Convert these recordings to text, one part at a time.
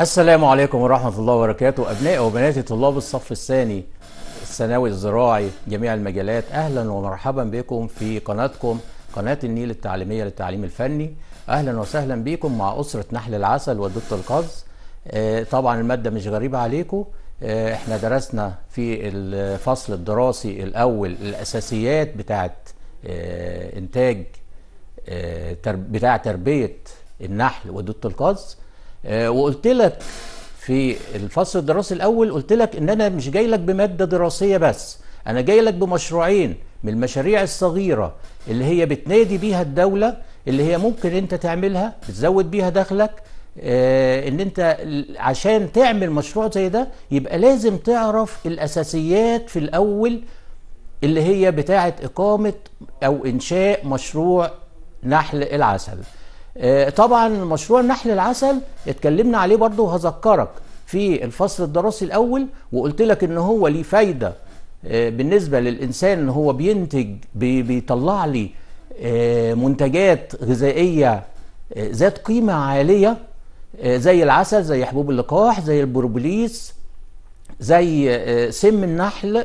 السلام عليكم ورحمة الله وبركاته أبنائي وبناتي طلاب الصف الثاني الثانوي الزراعي جميع المجالات أهلا ومرحبا بكم في قناتكم قناة النيل التعليمية للتعليم الفني أهلا وسهلا بكم مع أسرة نحل العسل والدكتور القفز آه، طبعا المادة مش غريبة عليكم آه، احنا درسنا في الفصل الدراسي الأول الأساسيات بتاعة آه، إنتاج بتاع تربية النحل ودودة القز آه، وقلت لك في الفصل الدراسي الاول قلت لك ان انا مش جاي لك بماده دراسيه بس انا جاي لك بمشروعين من المشاريع الصغيره اللي هي بتنادي بيها الدوله اللي هي ممكن انت تعملها بتزود بيها دخلك آه، ان انت عشان تعمل مشروع زي ده يبقى لازم تعرف الاساسيات في الاول اللي هي بتاعه اقامه او انشاء مشروع نحل العسل آه، طبعا مشروع نحل العسل اتكلمنا عليه برضه وهذكرك في الفصل الدراسي الاول وقلت لك ان هو ليه فايده آه، بالنسبه للانسان ان هو بينتج بيطلع لي آه، منتجات غذائيه ذات قيمه عاليه زي العسل زي حبوب اللقاح زي البروبوليس زي سم النحل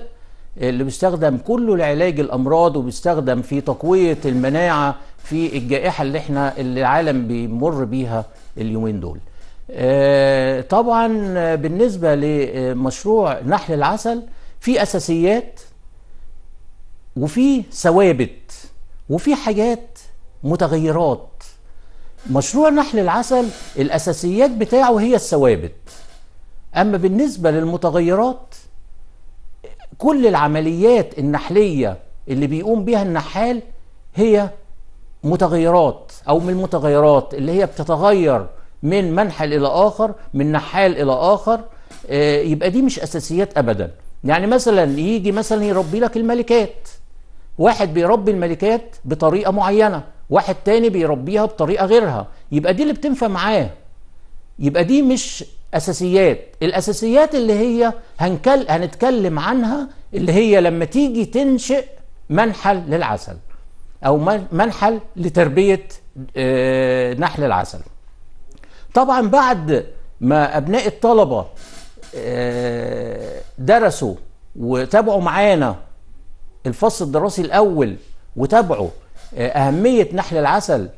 اللي بيستخدم كله لعلاج الامراض وبيستخدم في تقويه المناعه في الجائحه اللي احنا اللي العالم بيمر بيها اليومين دول. آه، طبعا بالنسبه لمشروع نحل العسل في اساسيات وفي ثوابت وفي حاجات متغيرات. مشروع نحل العسل الاساسيات بتاعه هي الثوابت. اما بالنسبه للمتغيرات كل العمليات النحلية اللي بيقوم بها النحال هي متغيرات أو من المتغيرات اللي هي بتتغير من منحل إلى آخر من نحال إلى آخر آه، يبقى دي مش أساسيات أبدا يعني مثلا يجي مثلا يربي لك الملكات واحد بيربي الملكات بطريقة معينة واحد تاني بيربيها بطريقة غيرها يبقى دي اللي بتنفع معاه يبقى دي مش اساسيات الاساسيات اللي هي هنكل هنتكلم عنها اللي هي لما تيجي تنشئ منحل للعسل او منحل لتربيه آه، نحل العسل طبعا بعد ما ابناء الطلبه آه، درسوا وتابعوا معانا الفصل الدراسي الاول وتابعوا آه، اهميه نحل العسل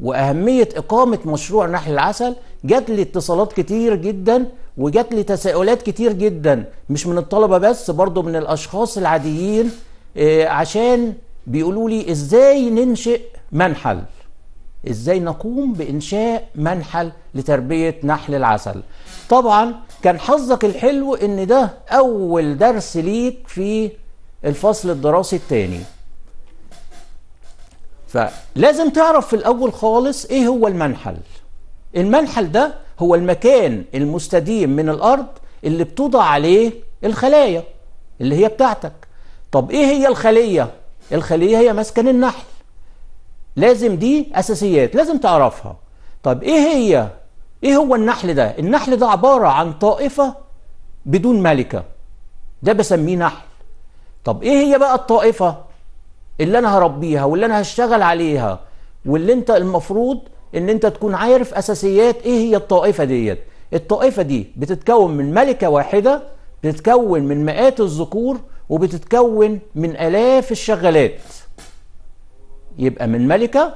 واهميه اقامه مشروع نحل العسل جات لي اتصالات كتير جدا وجات لي تساؤلات كتير جدا مش من الطلبه بس برضو من الاشخاص العاديين آه، عشان بيقولوا لي ازاي ننشئ منحل ازاي نقوم بانشاء منحل لتربيه نحل العسل طبعا كان حظك الحلو ان ده اول درس ليك في الفصل الدراسي الثاني فلازم تعرف في الأول خالص إيه هو المنحل المنحل ده هو المكان المستديم من الأرض اللي بتوضع عليه الخلايا اللي هي بتاعتك طب إيه هي الخلية؟ الخلية هي مسكن النحل لازم دي أساسيات لازم تعرفها طب إيه هي؟ إيه هو النحل ده؟ النحل ده عبارة عن طائفة بدون ملكة ده بسميه نحل طب إيه هي بقى الطائفة؟ اللي انا هربيها واللي انا هشتغل عليها واللي انت المفروض ان انت تكون عارف اساسيات ايه هي الطائفه ديت الطائفه دي بتتكون من ملكه واحده بتتكون من مئات الذكور وبتتكون من الاف الشغالات يبقى من ملكه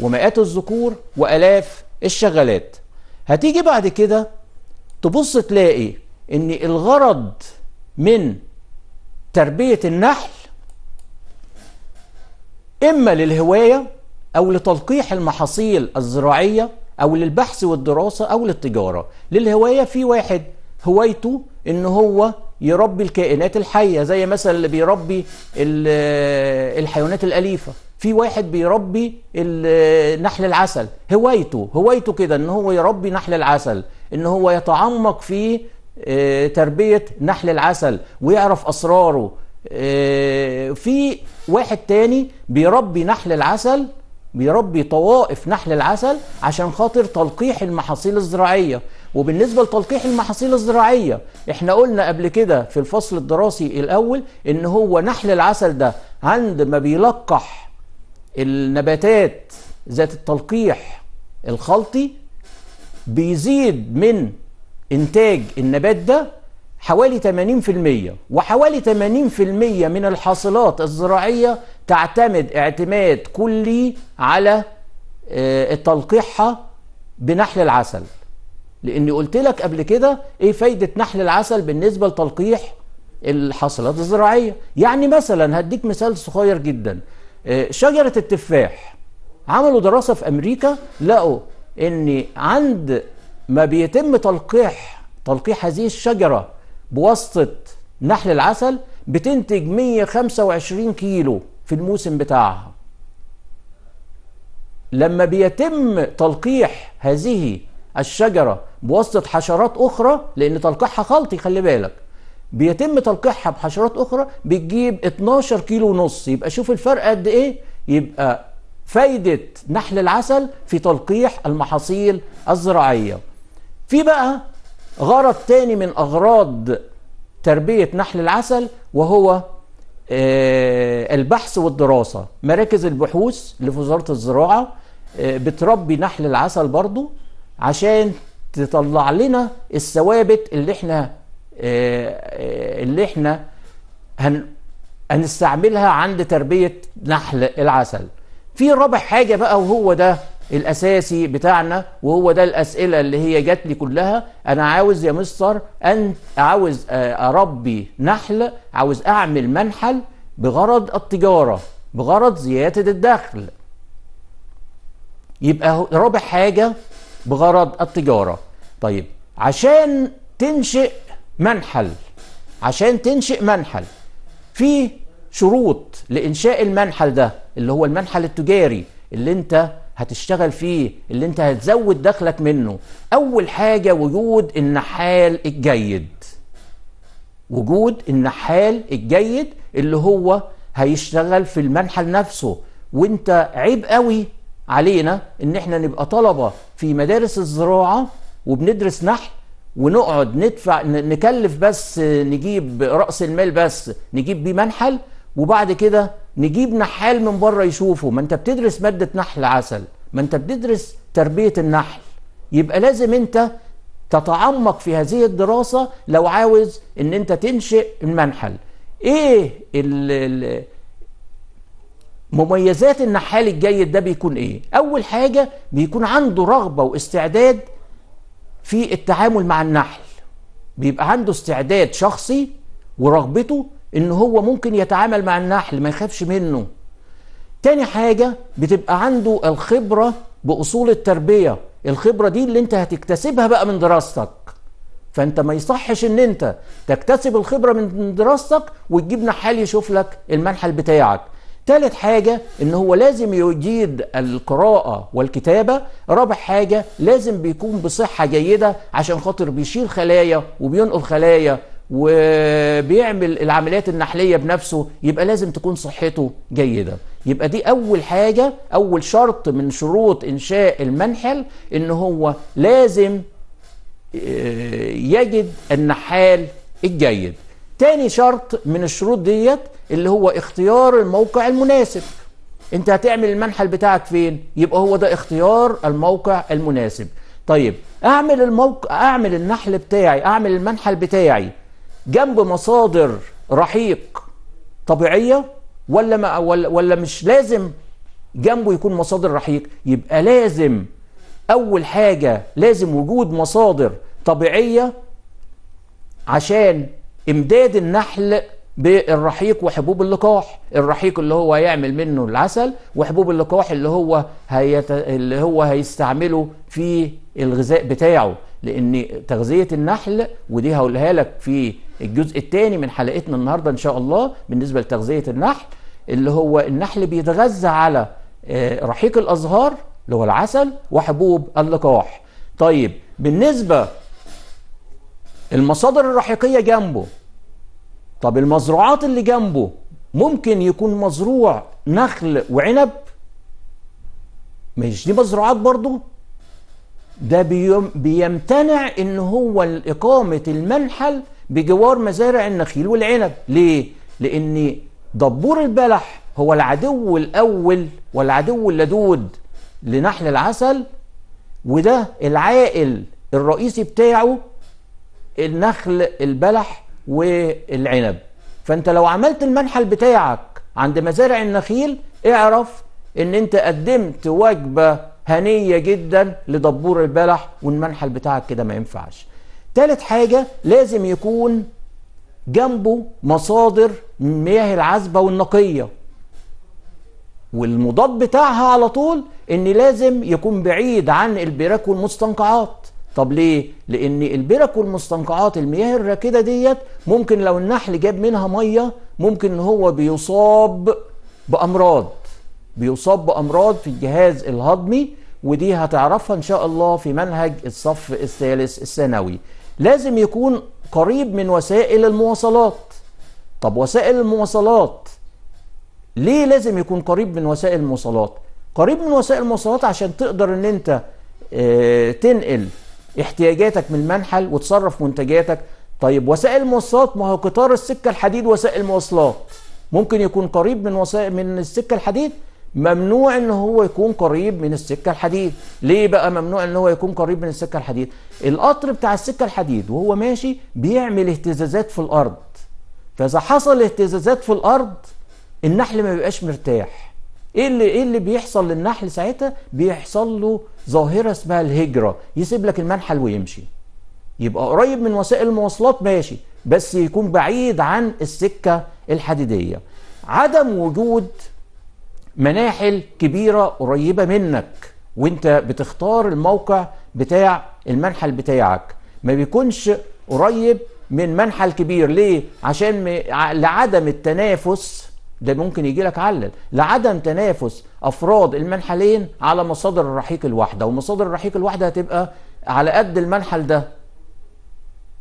ومئات الذكور والاف الشغالات هتيجي بعد كده تبص تلاقي ان الغرض من تربيه النحل إما للهواية أو لتلقيح المحاصيل الزراعية أو للبحث والدراسة أو للتجارة للهواية في واحد هوايته إن هو يربي الكائنات الحية زي مثلا اللي بيربي آه، الحيوانات الأليفة في واحد بيربي آه، نحل العسل هوايته هوايته كده ان هو يربي نحل العسل ان هو يتعمق في آه، تربية نحل العسل ويعرف أسراره آه، في واحد تاني بيربي نحل العسل بيربي طوائف نحل العسل عشان خاطر تلقيح المحاصيل الزراعية وبالنسبة لتلقيح المحاصيل الزراعية احنا قلنا قبل كده في الفصل الدراسي الأول ان هو نحل العسل ده عند ما بيلقح النباتات ذات التلقيح الخلطي بيزيد من انتاج النبات ده حوالي 80% وحوالي 80% من الحاصلات الزراعية تعتمد اعتماد كلي على آه، تلقيحها بنحل العسل لاني قلت لك قبل كده ايه فايدة نحل العسل بالنسبة لتلقيح الحاصلات الزراعية يعني مثلا هديك مثال صغير جدا آه، شجرة التفاح عملوا دراسة في امريكا لقوا ان عند ما بيتم تلقيح تلقيح هذه الشجرة بواسطة نحل العسل بتنتج 125 كيلو في الموسم بتاعها لما بيتم تلقيح هذه الشجرة بواسطة حشرات أخرى لأن تلقيحها خلطي خلي بالك بيتم تلقيحها بحشرات أخرى بتجيب 12 كيلو ونص يبقى شوف الفرق قد إيه يبقى فايدة نحل العسل في تلقيح المحاصيل الزراعية في بقى غرض تاني من أغراض تربية نحل العسل وهو آه، البحث والدراسة مراكز البحوث لوزارة الزراعة آه، بتربي نحل العسل برضو عشان تطلع لنا الثوابت اللي احنا آه، اللي احنا هن هنستعملها عند تربية نحل العسل في رابع حاجة بقى وهو ده الأساسي بتاعنا وهو ده الأسئلة اللي هي جات لي كلها أنا عاوز يا مستر أن عاوز آه، أربي نحل عاوز أعمل منحل بغرض التجارة بغرض زيادة الدخل يبقى رابع حاجة بغرض التجارة طيب عشان تنشئ منحل عشان تنشئ منحل في شروط لإنشاء المنحل ده اللي هو المنحل التجاري اللي انت هتشتغل فيه اللي انت هتزود دخلك منه اول حاجه وجود النحال الجيد وجود النحال الجيد اللي هو هيشتغل في المنحل نفسه وانت عيب قوي علينا ان احنا نبقى طلبه في مدارس الزراعه وبندرس نحل ونقعد ندفع نكلف بس نجيب راس المال بس نجيب بيه منحل وبعد كده نجيب نحال من بره يشوفه ما انت بتدرس ماده نحل عسل ما انت بتدرس تربيه النحل يبقى لازم انت تتعمق في هذه الدراسه لو عاوز ان انت تنشئ المنحل ايه ال مميزات النحال الجيد ده بيكون ايه اول حاجه بيكون عنده رغبه واستعداد في التعامل مع النحل بيبقى عنده استعداد شخصي ورغبته ان هو ممكن يتعامل مع النحل ما يخافش منه تاني حاجة بتبقى عنده الخبرة بأصول التربية الخبرة دي اللي انت هتكتسبها بقى من دراستك فانت ما يصحش ان انت تكتسب الخبرة من دراستك وتجيب نحال يشوف لك المنحل بتاعك تالت حاجة ان هو لازم يجيد القراءة والكتابة رابع حاجة لازم بيكون بصحة جيدة عشان خاطر بيشيل خلايا وبينقل خلايا وبيعمل العمليات النحليه بنفسه يبقى لازم تكون صحته جيده يبقى دي اول حاجه اول شرط من شروط انشاء المنحل ان هو لازم آه، يجد النحال الجيد تاني شرط من الشروط ديت اللي هو اختيار الموقع المناسب انت هتعمل المنحل بتاعك فين يبقى هو ده اختيار الموقع المناسب طيب اعمل الموقع اعمل النحل بتاعي اعمل المنحل بتاعي جنب مصادر رحيق طبيعيه ولا ما ولا, ولا مش لازم جنبه يكون مصادر رحيق يبقى لازم اول حاجه لازم وجود مصادر طبيعيه عشان امداد النحل بالرحيق وحبوب اللقاح الرحيق اللي هو هيعمل منه العسل وحبوب اللقاح اللي هو هيت... اللي هو هيستعمله في الغذاء بتاعه لان تغذيه النحل ودي هقولها لك في الجزء الثاني من حلقتنا النهارده ان شاء الله بالنسبه لتغذيه النحل اللي هو النحل بيتغذى على آه، رحيق الازهار اللي هو العسل وحبوب اللقاح طيب بالنسبه المصادر الرحيقيه جنبه طب المزروعات اللي جنبه ممكن يكون مزروع نخل وعنب مش دي مزروعات برضه ده بيمتنع ان هو اقامه المنحل بجوار مزارع النخيل والعنب ليه لان دبور البلح هو العدو الاول والعدو اللدود لنحل العسل وده العائل الرئيسي بتاعه النخل البلح والعنب فانت لو عملت المنحل بتاعك عند مزارع النخيل اعرف ان انت قدمت وجبه هنيه جدا لدبور البلح والمنحل بتاعك كده ما ينفعش تالت حاجه لازم يكون جنبه مصادر مياه العذبه والنقيه والمضاد بتاعها على طول ان لازم يكون بعيد عن البراك والمستنقعات طب ليه لان البرك والمستنقعات المياه الراكده ديت ممكن لو النحل جاب منها ميه ممكن ان هو بيصاب بامراض بيصاب بامراض في الجهاز الهضمي ودي هتعرفها ان شاء الله في منهج الصف الثالث الثانوي لازم يكون قريب من وسائل المواصلات طب وسائل المواصلات ليه لازم يكون قريب من وسائل المواصلات قريب من وسائل المواصلات عشان تقدر ان انت آه، تنقل احتياجاتك من المنحل وتصرف منتجاتك طيب وسائل المواصلات ما هو قطار السكه الحديد وسائل المواصلات ممكن يكون قريب من وسائل من السكه الحديد ممنوع ان هو يكون قريب من السكه الحديد ليه بقى ممنوع ان هو يكون قريب من السكه الحديد القطر بتاع السكه الحديد وهو ماشي بيعمل اهتزازات في الارض فاذا حصل اهتزازات في الارض النحل ما بيبقاش مرتاح ايه اللي ايه اللي بيحصل للنحل ساعتها بيحصل له ظاهره اسمها الهجره يسيب لك المنحل ويمشي يبقى قريب من وسائل المواصلات ماشي بس يكون بعيد عن السكه الحديديه عدم وجود مناحل كبيرة قريبة منك وانت بتختار الموقع بتاع المنحل بتاعك ما بيكونش قريب من منحل كبير ليه عشان م... لعدم التنافس ده ممكن يجي لك علل لعدم تنافس افراد المنحلين على مصادر الرحيق الواحده ومصادر الرحيق الواحده هتبقى على قد المنحل ده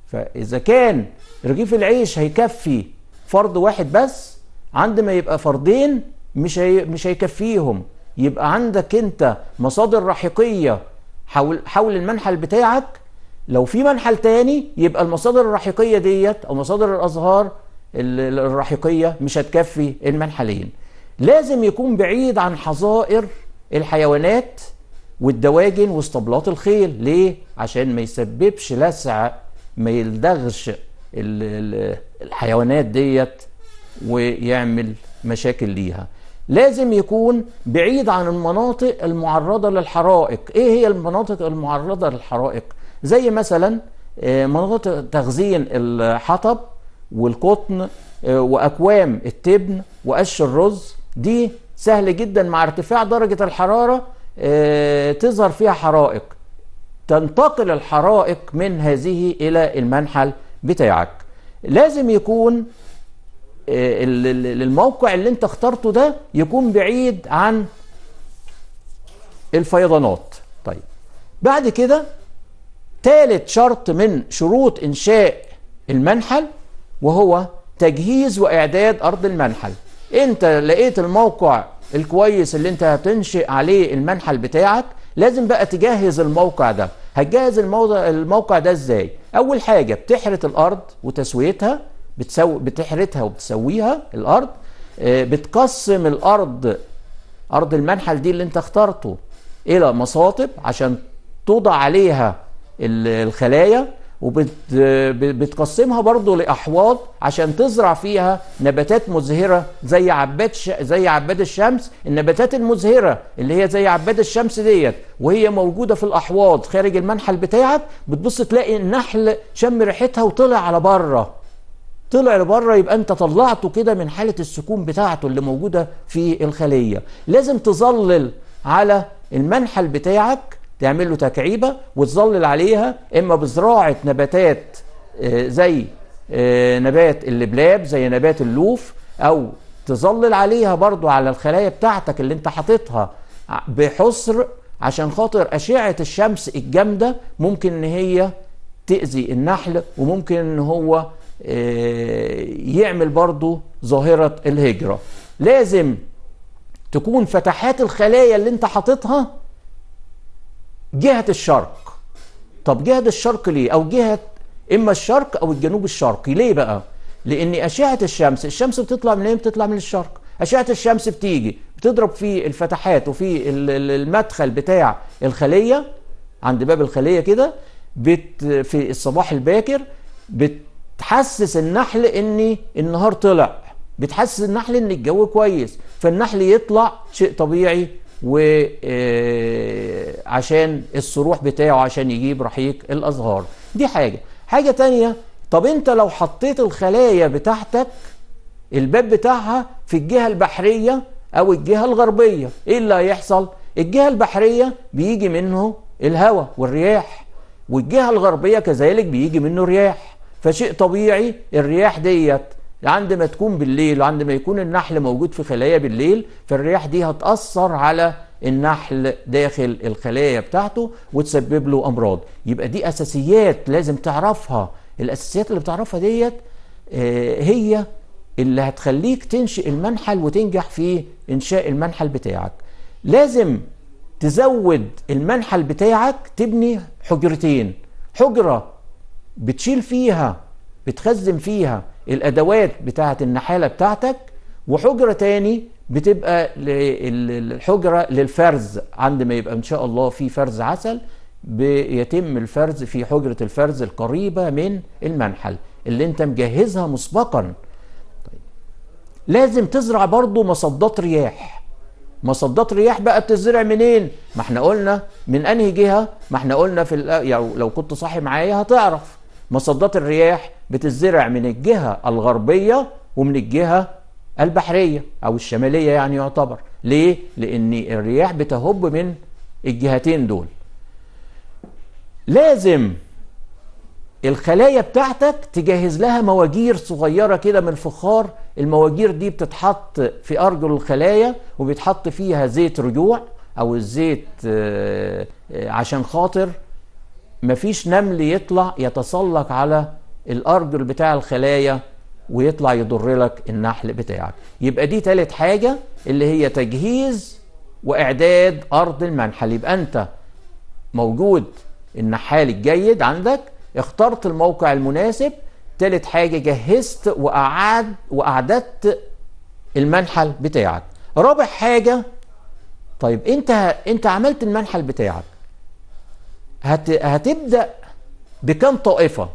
فاذا كان رغيف العيش هيكفي فرد واحد بس عند ما يبقى فردين مش هي مش هيكفيهم يبقى عندك انت مصادر رحيقيه حول حول المنحل بتاعك لو في منحل تاني يبقى المصادر الرحيقيه ديت او مصادر الازهار الرحيقيه مش هتكفي المنحلين لازم يكون بعيد عن حظائر الحيوانات والدواجن واسطبلات الخيل ليه عشان ما يسببش لسع ما يلدغش الحيوانات ديت ويعمل مشاكل ليها لازم يكون بعيد عن المناطق المعرضة للحرائق ايه هي المناطق المعرضة للحرائق زي مثلا آه، مناطق تخزين الحطب والقطن آه، واكوام التبن وقش الرز دي سهل جدا مع ارتفاع درجة الحرارة آه، تظهر فيها حرائق تنتقل الحرائق من هذه الى المنحل بتاعك لازم يكون الموقع آه، اللي انت اخترته ده يكون بعيد عن الفيضانات طيب بعد كده ثالث شرط من شروط انشاء المنحل وهو تجهيز واعداد ارض المنحل انت لقيت الموقع الكويس اللي انت هتنشئ عليه المنحل بتاعك لازم بقى تجهز الموقع ده هتجهز الموقع ده ازاي اول حاجه بتحرث الارض وتسويتها بتسوي بتحرتها وبتسويها الارض آه، بتقسم الارض ارض المنحل دي اللي انت اخترته الى مصاطب عشان توضع عليها الخلايا وبتقسمها برضه لاحواض عشان تزرع فيها نباتات مزهره زي عباد ش... زي عباد الشمس النباتات المزهره اللي هي زي عباد الشمس ديت وهي موجوده في الاحواض خارج المنحل بتاعك بتبص تلاقي النحل شم ريحتها وطلع على بره طلع لبره يبقى انت طلعته كده من حاله السكون بتاعته اللي موجوده في الخليه لازم تظلل على المنحل بتاعك تعمل له تكعيبه وتظلل عليها اما بزراعه نباتات آه، زي آه، نبات اللبلاب زي نبات اللوف او تظلل عليها برضو على الخلايا بتاعتك اللي انت حاططها بحصر عشان خاطر أشعة الشمس الجامدة ممكن إن هي تأذي النحل وممكن إن هو آه، يعمل برضه ظاهرة الهجرة لازم تكون فتحات الخلايا اللي انت حاططها جهة الشرق طب جهة الشرق ليه او جهة اما الشرق او الجنوب الشرقي ليه بقى لان اشعة الشمس الشمس بتطلع من ايه بتطلع من الشرق اشعة الشمس بتيجي بتضرب في الفتحات وفي المدخل بتاع الخلية عند باب الخلية كده بت في الصباح الباكر بت تحسس النحل ان النهار طلع بتحسس النحل ان الجو كويس فالنحل يطلع شيء طبيعي وعشان آه، الصروح بتاعه عشان يجيب رحيق الازهار دي حاجه حاجه تانية طب انت لو حطيت الخلايا بتاعتك الباب بتاعها في الجهه البحريه او الجهه الغربيه ايه اللي هيحصل الجهه البحريه بيجي منه الهواء والرياح والجهه الغربيه كذلك بيجي منه رياح فشيء طبيعي الرياح ديت عند ما تكون بالليل وعندما ما يكون النحل موجود في خلايا بالليل فالرياح دي هتأثر على النحل داخل الخلايا بتاعته وتسبب له أمراض يبقى دي أساسيات لازم تعرفها الأساسيات اللي بتعرفها ديت آه، هي اللي هتخليك تنشئ المنحل وتنجح في إنشاء المنحل بتاعك لازم تزود المنحل بتاعك تبني حجرتين حجرة بتشيل فيها بتخزن فيها الادوات بتاعه النحاله بتاعتك وحجره تاني بتبقى الحجره للفرز عند ما يبقى ان شاء الله في فرز عسل بيتم الفرز في حجره الفرز القريبه من المنحل اللي انت مجهزها مسبقا لازم تزرع برضو مصدات رياح مصدات رياح بقى بتزرع منين ما احنا قلنا من انهي جهه ما احنا قلنا في يعني لو كنت صاحي معايا هتعرف مصدات الرياح بتزرع من الجهة الغربية ومن الجهة البحرية أو الشمالية يعني يعتبر ليه؟ لأن الرياح بتهب من الجهتين دول لازم الخلايا بتاعتك تجهز لها مواجير صغيرة كده من فخار المواجير دي بتتحط في أرجل الخلايا وبيتحط فيها زيت رجوع أو الزيت آه، آه، عشان خاطر مفيش نمل يطلع يتسلق على الارجل بتاع الخلايا ويطلع يضر لك النحل بتاعك يبقى دي تالت حاجه اللي هي تجهيز واعداد ارض المنحل يبقى انت موجود النحال الجيد عندك اخترت الموقع المناسب تالت حاجه جهزت وأعد واعددت المنحل بتاعك رابع حاجه طيب انت انت عملت المنحل بتاعك هت... هتبدا بكام طائفه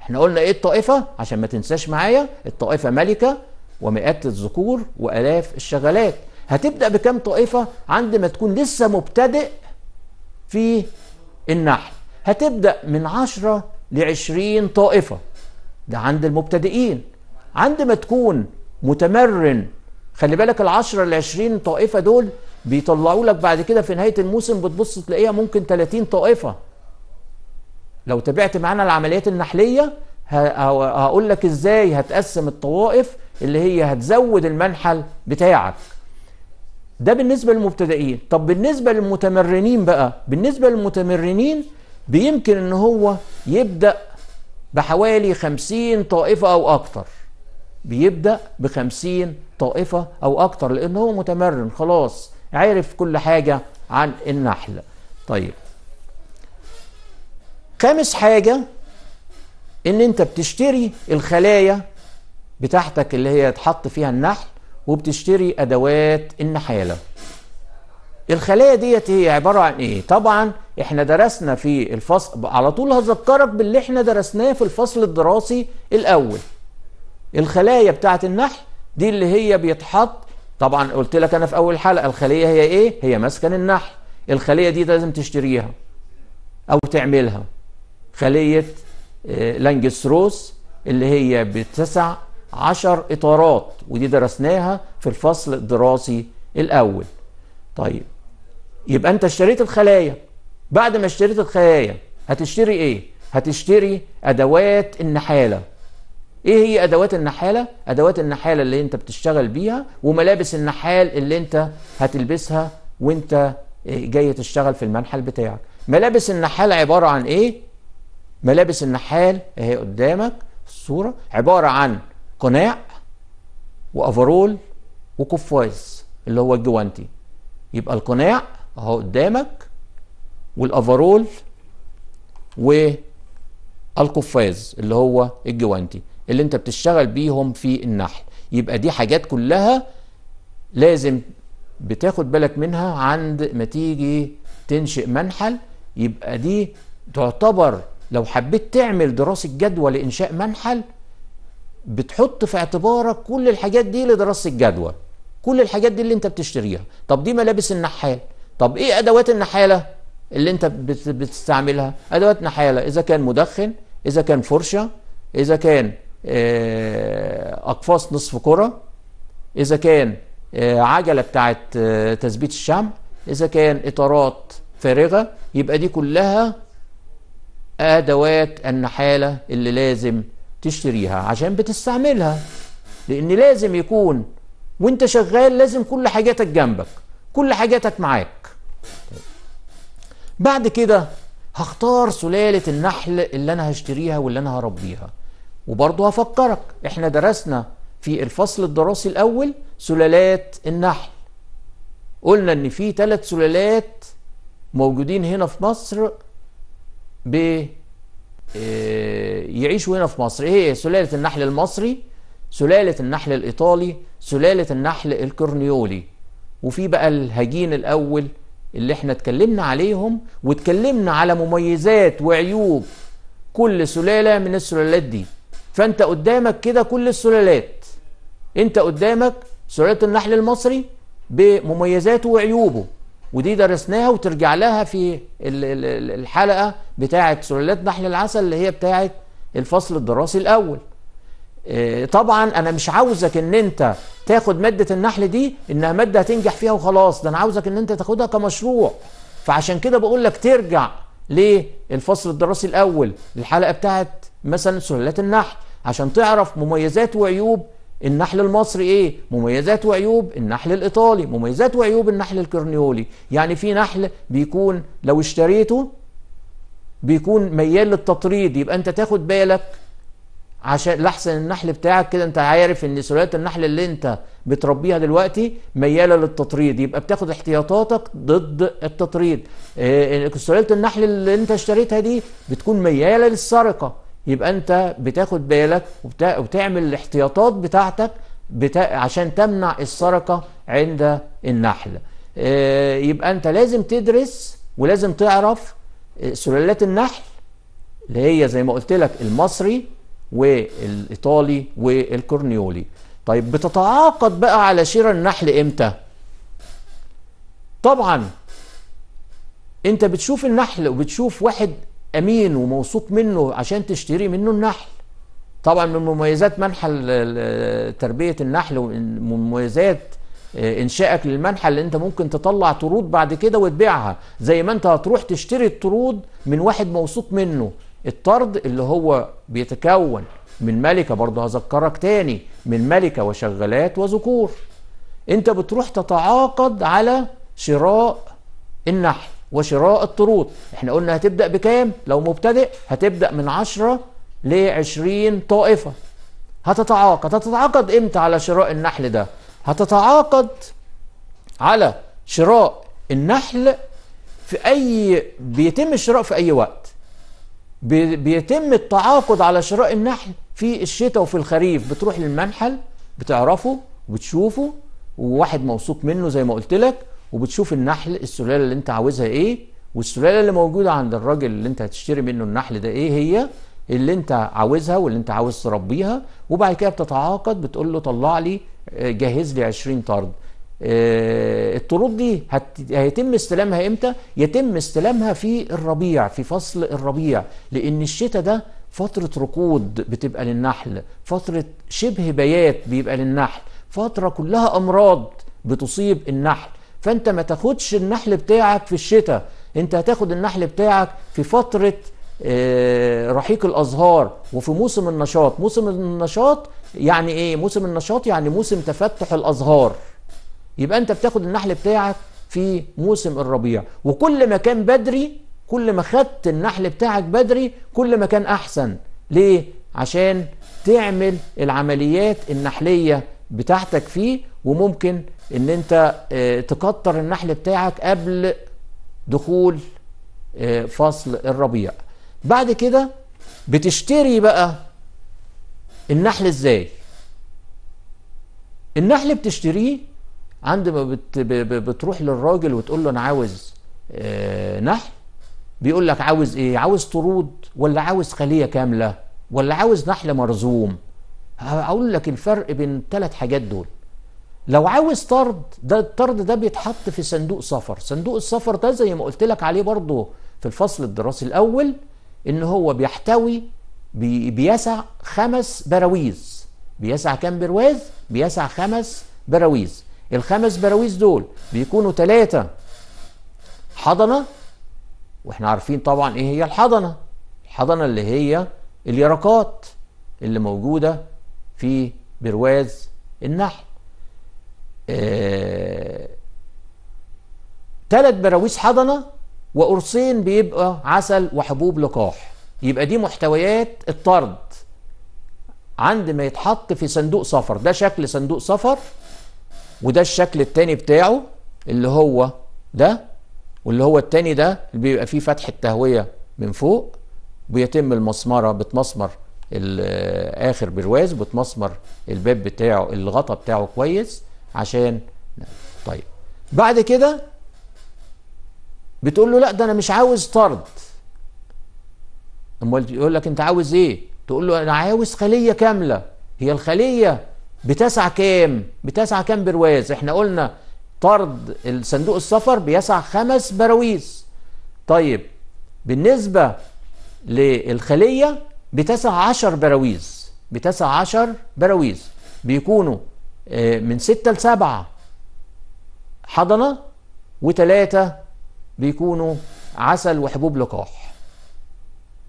احنا قلنا ايه الطائفه عشان ما تنساش معايا الطائفه ملكه ومئات الذكور والاف الشغلات هتبدا بكام طائفه عند ما تكون لسه مبتدئ في النحل هتبدا من 10 ل 20 طائفه ده عند المبتدئين عند ما تكون متمرن خلي بالك ال 10 ل 20 طائفه دول بيطلعوا لك بعد كده في نهايه الموسم بتبص تلاقيها ممكن 30 طائفه لو تابعت معانا العمليات النحليه هقول لك ازاي هتقسم الطوائف اللي هي هتزود المنحل بتاعك ده بالنسبه للمبتدئين طب بالنسبه للمتمرنين بقى بالنسبه للمتمرنين بيمكن ان هو يبدا بحوالي 50 طائفه او اكتر بيبدا ب 50 طائفه او اكتر لان هو متمرن خلاص عرف كل حاجة عن النحل طيب خامس حاجة ان انت بتشتري الخلايا بتاعتك اللي هي تحط فيها النحل وبتشتري ادوات النحاله الخلايا ديت هي عباره عن ايه طبعا احنا درسنا في الفصل على طول هذكرك باللي احنا درسناه في الفصل الدراسي الاول الخلايا بتاعت النحل دي اللي هي بيتحط طبعا قلت لك انا في اول حلقه الخليه هي ايه هي مسكن النحل الخليه دي لازم تشتريها او تعملها خليه آه، لانجستروس اللي هي بتسع عشر اطارات ودي درسناها في الفصل الدراسي الاول طيب يبقى انت اشتريت الخلايا بعد ما اشتريت الخلايا هتشتري ايه هتشتري ادوات النحاله ايه هي ادوات النحاله ادوات النحاله اللي انت بتشتغل بيها وملابس النحال اللي انت هتلبسها وانت آه، جاي تشتغل في المنحل بتاعك ملابس النحال عباره عن ايه ملابس النحال اهي قدامك الصوره عباره عن قناع وافرول وقفاز اللي هو الجوانتي يبقى القناع اهو قدامك والافرول والقفاز اللي هو الجوانتي اللي انت بتشتغل بيهم في النحل يبقى دي حاجات كلها لازم بتاخد بالك منها عند ما تيجي تنشئ منحل يبقى دي تعتبر لو حبيت تعمل دراسة جدوى لإنشاء منحل بتحط في اعتبارك كل الحاجات دي لدراسة الجدوى كل الحاجات دي اللي انت بتشتريها طب دي ملابس النحال طب ايه ادوات النحالة اللي انت بتستعملها ادوات نحالة اذا كان مدخن اذا كان فرشة اذا كان آه، اقفاص نصف كره اذا كان آه، عجله بتاعه آه، تثبيت الشمع اذا كان اطارات فارغه يبقى دي كلها ادوات النحاله اللي لازم تشتريها عشان بتستعملها لان لازم يكون وانت شغال لازم كل حاجاتك جنبك كل حاجاتك معاك بعد كده هختار سلالة النحل اللي انا هشتريها واللي انا هربيها وبرضه هفكرك احنا درسنا في الفصل الدراسي الاول سلالات النحل قلنا ان في ثلاث سلالات موجودين هنا في مصر ب آه، يعيشوا هنا في مصر إيه هي سلاله النحل المصري سلاله النحل الايطالي سلاله النحل الكورنيولي وفي بقى الهجين الاول اللي احنا اتكلمنا عليهم واتكلمنا على مميزات وعيوب كل سلاله من السلالات دي فانت قدامك كده كل السلالات انت قدامك سلالة النحل المصري بمميزاته وعيوبه ودي درسناها وترجع لها في الحلقة بتاعة سلالات نحل العسل اللي هي بتاعة الفصل الدراسي الأول آه، طبعا أنا مش عاوزك إن أنت تاخد مادة النحل دي إنها مادة هتنجح فيها وخلاص ده أنا عاوزك إن أنت تاخدها كمشروع فعشان كده بقول لك ترجع للفصل الدراسي الأول الحلقة بتاعة مثلا سلالات النحل عشان تعرف مميزات وعيوب النحل المصري ايه مميزات وعيوب النحل الايطالي مميزات وعيوب النحل الكرنيولي يعني في نحل بيكون لو اشتريته بيكون ميال للتطريد يبقى انت تاخد بالك عشان لحسن النحل بتاعك كده انت عارف ان سلالات النحل اللي انت بتربيها دلوقتي مياله للتطريد يبقى بتاخد احتياطاتك ضد التطريد آه، سلاله النحل اللي انت اشتريتها دي بتكون مياله للسرقه يبقى انت بتاخد بالك وبتعمل الاحتياطات بتاعتك بتا... عشان تمنع السرقه عند النحل آه، يبقى انت لازم تدرس ولازم تعرف آه، سلالات النحل اللي هي زي ما قلت لك المصري والايطالي والكورنيولي طيب بتتعاقد بقى على شراء النحل امتى طبعا انت بتشوف النحل وبتشوف واحد امين وموثوق منه عشان تشتري منه النحل طبعا من مميزات منحى تربيه النحل ومن مميزات آه، انشائك للمنحى اللي انت ممكن تطلع طرود بعد كده وتبيعها زي ما انت هتروح تشتري الطرود من واحد موثوق منه الطرد اللي هو بيتكون من ملكة برضه هذكرك تاني من ملكة وشغالات وذكور انت بتروح تتعاقد على شراء النحل وشراء الطرود احنا قلنا هتبدأ بكام لو مبتدئ هتبدأ من 10 ل 20 طائفة هتتعاقد هتتعاقد امتى على شراء النحل ده هتتعاقد على شراء النحل في اي بيتم الشراء في اي وقت بيتم التعاقد على شراء النحل في الشتاء وفي الخريف بتروح للمنحل بتعرفه وبتشوفه وواحد موثوق منه زي ما قلت لك وبتشوف النحل السلاله اللي انت عاوزها ايه والسلاله اللي موجوده عند الراجل اللي انت هتشتري منه النحل ده ايه هي اللي انت عاوزها واللي انت عاوز تربيها وبعد كده بتتعاقد بتقول له طلع لي آه، جهز لي 20 طرد آه، الطرود دي هت... هيتم استلامها امتى يتم استلامها في الربيع في فصل الربيع لان الشتاء ده فترة ركود بتبقى للنحل فترة شبه بيات بيبقى للنحل فترة كلها امراض بتصيب النحل فانت ما تاخدش النحل بتاعك في الشتاء انت هتاخد النحل بتاعك في فتره آه، رحيق الازهار وفي موسم النشاط موسم النشاط يعني ايه موسم النشاط يعني موسم تفتح الازهار يبقى انت بتاخد النحل بتاعك في موسم الربيع وكل ما كان بدري كل ما خدت النحل بتاعك بدري كل ما كان احسن ليه عشان تعمل العمليات النحليه بتاعتك فيه وممكن ان انت آه، تكتر النحل بتاعك قبل دخول آه، فصل الربيع بعد كده بتشتري بقى النحل ازاي النحل بتشتريه عند ما بتروح للراجل وتقول له انا عاوز آه، نحل بيقول لك عاوز ايه عاوز طرود ولا عاوز خليه كامله ولا عاوز نحل مرزوم هقول لك الفرق بين الثلاث حاجات دول لو عاوز طرد ده الطرد ده بيتحط في صندوق سفر صندوق السفر ده زي ما قلت لك عليه برضه في الفصل الدراسي الاول ان هو بيحتوي بي بيسع خمس براويز بيسع كام برواز بيسع خمس براويز الخمس براويز دول بيكونوا ثلاثة حضنة واحنا عارفين طبعا ايه هي الحضنة الحضنة اللي هي اليرقات اللي موجودة في برواز النحل ثلاث آه، براويس حضنه وقرصين بيبقى عسل وحبوب لقاح يبقى دي محتويات الطرد عند ما يتحط في صندوق صفر ده شكل صندوق صفر وده الشكل التاني بتاعه اللي هو ده واللي هو التاني ده اللي بيبقى فيه فتح التهوية من فوق بيتم المسمرة بتمسمر آخر برواز بتمسمر الباب بتاعه الغطا بتاعه كويس عشان طيب بعد كده بتقول له لا ده انا مش عاوز طرد امال يقول لك انت عاوز ايه تقول له انا عاوز خليه كامله هي الخليه بتسع كام بتسع كام برواز احنا قلنا طرد الصندوق السفر بيسع خمس براويز طيب بالنسبه للخليه بتسع عشر براويز بتسع عشر براويز بيكونوا آه، من ستة لسبعة حضنة وتلاتة بيكونوا عسل وحبوب لقاح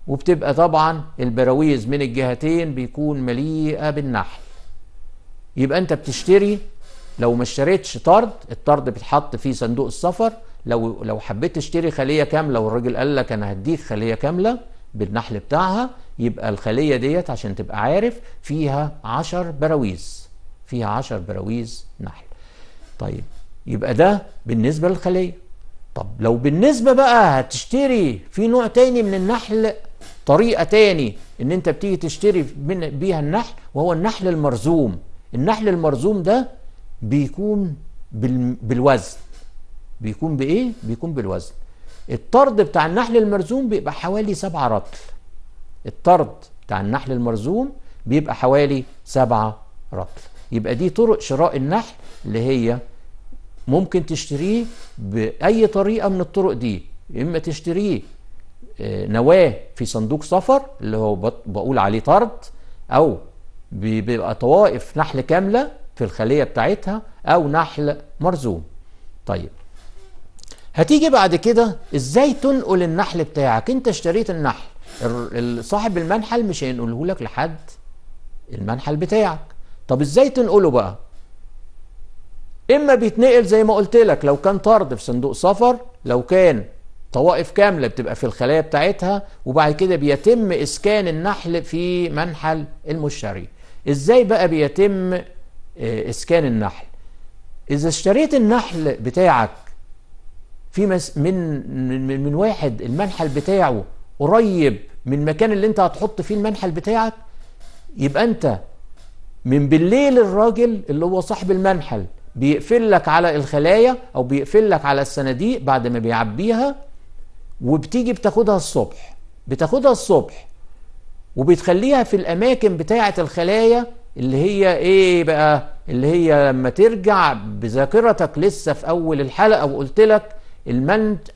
وبتبقى طبعا البراويز من الجهتين بيكون مليئة بالنحل يبقى انت بتشتري لو ما اشتريتش طرد الطرد بيتحط في صندوق السفر لو لو حبيت تشتري خليه كامله والراجل قال لك انا هديك خليه كامله بالنحل بتاعها يبقى الخليه ديت عشان تبقى عارف فيها 10 براويز فيها عشر براويز نحل طيب يبقى ده بالنسبة للخلية طب لو بالنسبة بقى هتشتري في نوع تاني من النحل طريقة تاني ان انت بتيجي تشتري من بيها النحل وهو النحل المرزوم النحل المرزوم ده بيكون بالوزن بيكون بايه بيكون بالوزن الطرد بتاع النحل المرزوم بيبقى حوالي سبعة رطل الطرد بتاع النحل المرزوم بيبقى حوالي سبعة رطل يبقى دي طرق شراء النحل اللي هي ممكن تشتريه بأي طريقة من الطرق دي إما تشتريه آه، نواة في صندوق سفر اللي هو بقول عليه طرد أو بيبقى طوائف نحل كاملة في الخلية بتاعتها أو نحل مرزوم طيب هتيجي بعد كده ازاي تنقل النحل بتاعك انت اشتريت النحل صاحب المنحل مش هينقله لك لحد المنحل بتاعك طب ازاي تنقله بقى اما بيتنقل زي ما قلت لك لو كان طرد في صندوق سفر لو كان طوائف كاملة بتبقى في الخلايا بتاعتها وبعد كده بيتم إسكان النحل في منحل المشتري إزاي بقى بيتم آه، إسكان النحل إذا اشتريت النحل بتاعك في مس من, من من واحد المنحل بتاعه قريب من المكان اللي انت هتحط فيه المنحل بتاعك يبقى انت من بالليل الراجل اللي هو صاحب المنحل بيقفل لك على الخلايا او بيقفل لك على الصناديق بعد ما بيعبيها وبتيجي بتاخدها الصبح بتاخدها الصبح وبتخليها في الاماكن بتاعه الخلايا اللي هي ايه بقى اللي هي لما ترجع بذاكرتك لسه في اول الحلقه وقلت لك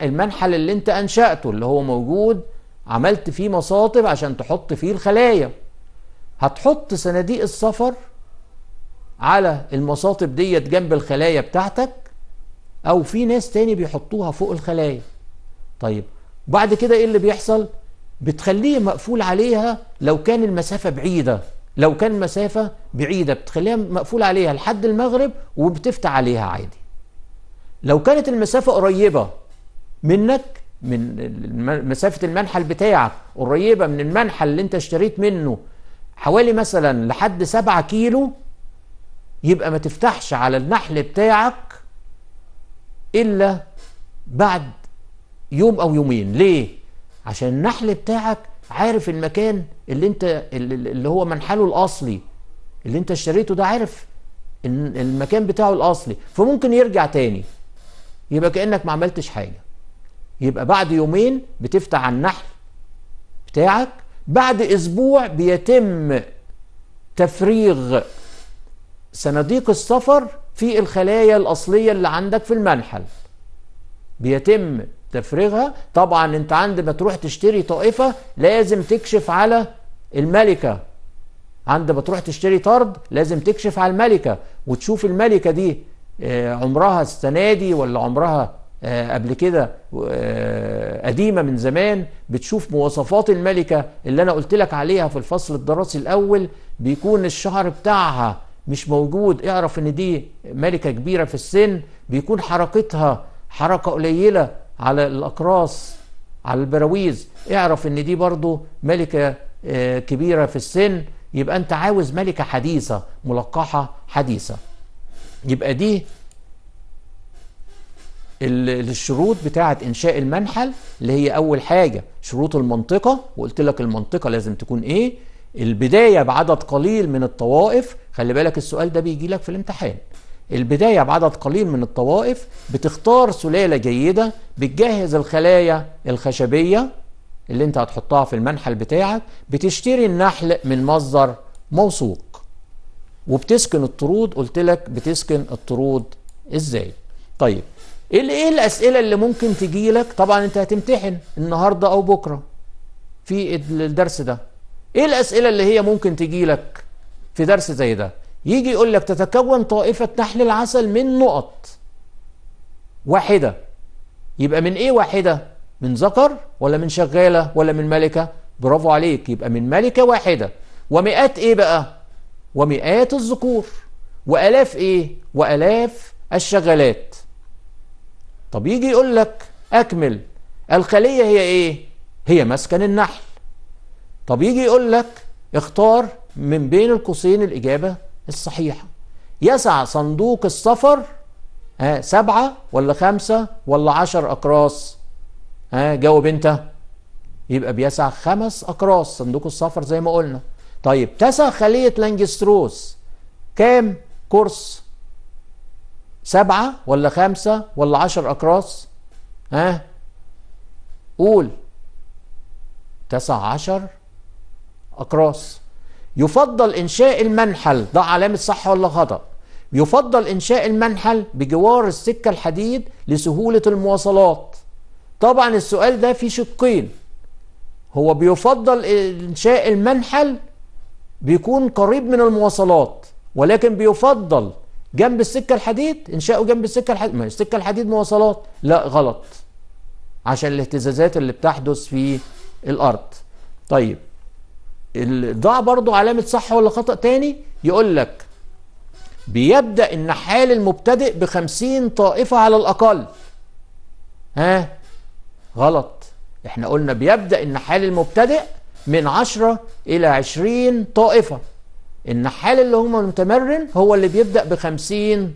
المنحل اللي انت انشاته اللي هو موجود عملت فيه مصاطب عشان تحط فيه الخلايا هتحط صناديق السفر على المصاطب ديت جنب الخلايا بتاعتك او في ناس تاني بيحطوها فوق الخلايا طيب بعد كده ايه اللي بيحصل بتخليه مقفول عليها لو كان المسافه بعيده لو كان مسافه بعيده بتخليها مقفول عليها لحد المغرب وبتفتح عليها عادي لو كانت المسافه قريبه منك من مسافه المنحل بتاعك قريبه من المنحل اللي انت اشتريت منه حوالي مثلا لحد 7 كيلو يبقى ما تفتحش على النحل بتاعك الا بعد يوم او يومين ليه عشان النحل بتاعك عارف المكان اللي انت اللي هو منحله الاصلي اللي انت اشتريته ده عارف المكان بتاعه الاصلي فممكن يرجع تاني يبقى كانك ما عملتش حاجه يبقى بعد يومين بتفتح على النحل بتاعك بعد اسبوع بيتم تفريغ صناديق السفر في الخلايا الاصليه اللي عندك في المنحل بيتم تفريغها طبعا انت عند ما تروح تشتري طائفه لازم تكشف على الملكه عند ما تروح تشتري طرد لازم تكشف على الملكه وتشوف الملكه دي آه، عمرها السنه دي ولا عمرها آه، قبل كده آه، قديمة من زمان بتشوف مواصفات الملكة اللي أنا قلت لك عليها في الفصل الدراسي الأول بيكون الشعر بتاعها مش موجود اعرف ان دي ملكة كبيرة في السن بيكون حركتها حركة قليلة على الأقراص على البراويز اعرف ان دي برضو ملكة آه، كبيرة في السن يبقى انت عاوز ملكة حديثة ملقحة حديثة يبقى دي الشروط بتاعه انشاء المنحل اللي هي اول حاجه شروط المنطقه وقلت لك المنطقه لازم تكون ايه البدايه بعدد قليل من الطوائف خلي بالك السؤال ده بيجي لك في الامتحان البدايه بعدد قليل من الطوائف بتختار سلاله جيده بتجهز الخلايا الخشبيه اللي انت هتحطها في المنحل بتاعك بتشتري النحل من مصدر موثوق وبتسكن الطرود قلت لك بتسكن الطرود ازاي طيب إيه, ايه الاسئله اللي ممكن تجي لك طبعا انت هتمتحن النهارده او بكره في الدرس ده ايه الاسئله اللي هي ممكن تجي لك في درس زي ده يجي يقول لك تتكون طائفه نحل العسل من نقط واحده يبقى من ايه واحده من ذكر ولا من شغاله ولا من ملكه برافو عليك يبقى من ملكه واحده ومئات ايه بقى ومئات الذكور والاف ايه والاف الشغالات طب يجي يقول لك أكمل الخلية هي إيه؟ هي مسكن النحل طب يجي يقول لك اختار من بين القوسين الإجابة الصحيحة يسع صندوق السفر ها سبعة ولا خمسة ولا عشر أقراص ها جاوب أنت يبقى بيسع خمس أقراص صندوق السفر زي ما قلنا طيب تسع خلية لانجستروس كام كورس سبعة ولا خمسة ولا عشر أقراص ها قول تسع عشر أقراص يفضل إنشاء المنحل ده علامة صح ولا خطأ يفضل إنشاء المنحل بجوار السكة الحديد لسهولة المواصلات طبعا السؤال ده فيه شقين هو بيفضل إنشاء المنحل بيكون قريب من المواصلات ولكن بيفضل جنب السكه الحديد انشاؤه جنب السكه الحديد ما السكه الحديد مواصلات لا غلط عشان الاهتزازات اللي بتحدث في الارض طيب ضاع برضو علامه صح ولا خطا تاني يقول لك بيبدا النحال المبتدئ بخمسين طائفه على الاقل ها غلط احنا قلنا بيبدا النحال المبتدئ من عشرة الى عشرين طائفه النحال اللي هم متمرن هو اللي بيبدأ ب 50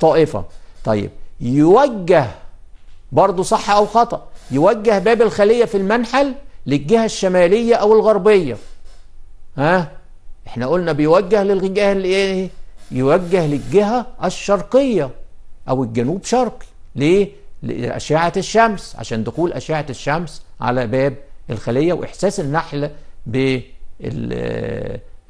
طائفة طيب يوجه برضه صح أو خطأ يوجه باب الخلية في المنحل للجهة الشمالية أو الغربية ها احنا قلنا بيوجه للجهة الايه يوجه للجهة الشرقية أو الجنوب شرقي ليه؟ لأشعة الشمس عشان دخول أشعة الشمس على باب الخلية وإحساس النحل بال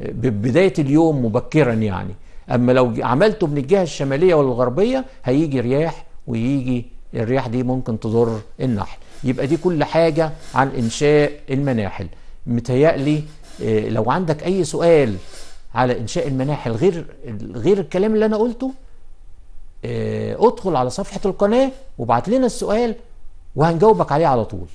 ببدايه اليوم مبكرا يعني اما لو عملته من الجهه الشماليه والغربيه هيجي رياح ويجي الرياح دي ممكن تضر النحل يبقى دي كل حاجه عن انشاء المناحل متهيألي آه، لو عندك اي سؤال على انشاء المناحل غير غير الكلام اللي انا قلته آه، ادخل على صفحه القناه وابعت لنا السؤال وهنجاوبك عليه على طول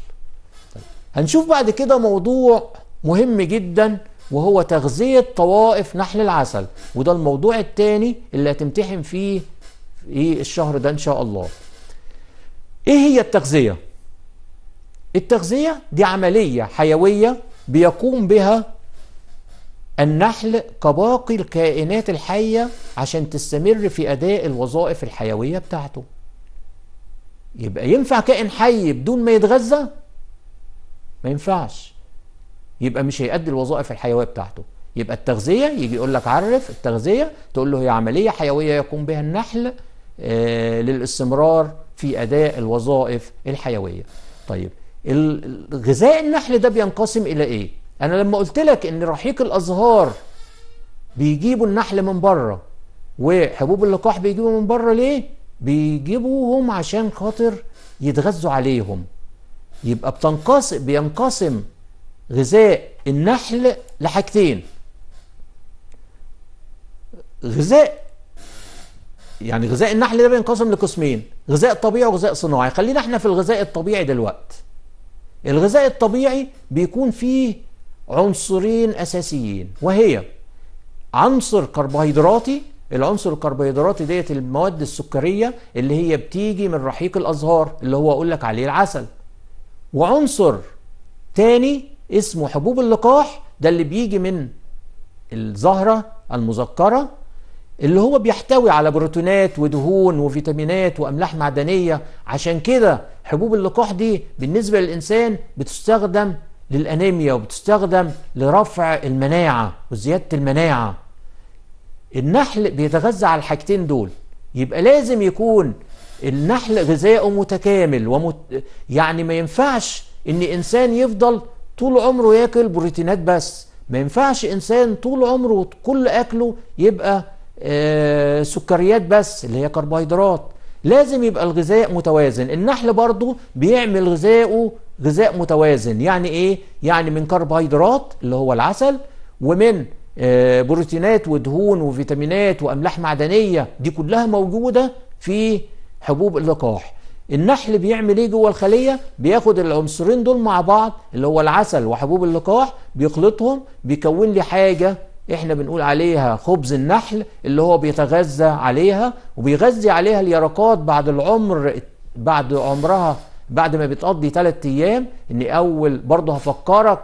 طيب، هنشوف بعد كده موضوع مهم جدا وهو تغذية طوائف نحل العسل وده الموضوع الثاني اللي هتمتحن فيه ايه الشهر ده ان شاء الله ايه هي التغذية التغذية دي عملية حيوية بيقوم بها النحل كباقي الكائنات الحية عشان تستمر في أداء الوظائف الحيوية بتاعته يبقى ينفع كائن حي بدون ما يتغذى ما ينفعش يبقى مش هيأدي الوظائف الحيويه بتاعته يبقى التغذيه يجي يقول لك عرف التغذيه تقول له هي عمليه حيويه يقوم بها النحل آه، للاستمرار في اداء الوظائف الحيويه طيب الغذاء النحل ده بينقسم الى ايه انا لما قلت لك ان رحيق الازهار بيجيبوا النحل من بره وحبوب اللقاح بيجيبوا من بره ليه بيجيبوهم عشان خاطر يتغذوا عليهم يبقى بتنقسم بينقسم غذاء النحل لحاجتين غذاء يعني غذاء النحل ده بينقسم لقسمين غذاء طبيعي وغذاء صناعي خلينا احنا في الغذاء الطبيعي دلوقتي الغذاء الطبيعي بيكون فيه عنصرين اساسيين وهي عنصر كربوهيدراتي العنصر الكربوهيدراتي ديت المواد السكريه اللي هي بتيجي من رحيق الازهار اللي هو اقول لك عليه العسل وعنصر تاني اسمه حبوب اللقاح ده اللي بيجي من الزهرة المذكرة اللي هو بيحتوي على بروتينات ودهون وفيتامينات وأملاح معدنية عشان كده حبوب اللقاح دي بالنسبة للإنسان بتستخدم للأنيميا وبتستخدم لرفع المناعة وزيادة المناعة النحل بيتغذى على الحاجتين دول يبقى لازم يكون النحل غذائه متكامل ومت... يعني ما ينفعش ان انسان يفضل طول عمره ياكل بروتينات بس ما ينفعش انسان طول عمره كل اكله يبقى آه، سكريات بس اللي هي كربوهيدرات لازم يبقى الغذاء متوازن النحل برضو بيعمل غذائه غذاء متوازن يعني ايه يعني من كربوهيدرات اللي هو العسل ومن آه، بروتينات ودهون وفيتامينات واملاح معدنيه دي كلها موجوده في حبوب اللقاح النحل بيعمل ايه جوه الخليه بياخد العنصرين دول مع بعض اللي هو العسل وحبوب اللقاح بيخلطهم بيكون لي حاجه احنا بنقول عليها خبز النحل اللي هو بيتغذى عليها وبيغذي عليها اليرقات بعد العمر بعد عمرها بعد ما بتقضي 3 ايام ان اول برضه هفكرك